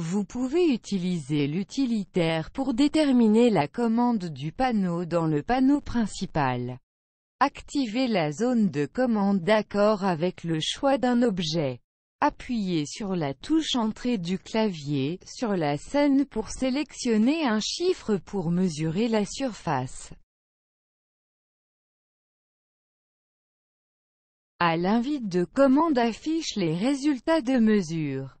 Vous pouvez utiliser l'utilitaire pour déterminer la commande du panneau dans le panneau principal. Activez la zone de commande d'accord avec le choix d'un objet. Appuyez sur la touche Entrée du clavier, sur la scène pour sélectionner un chiffre pour mesurer la surface. À l'invite de commande affiche les résultats de mesure.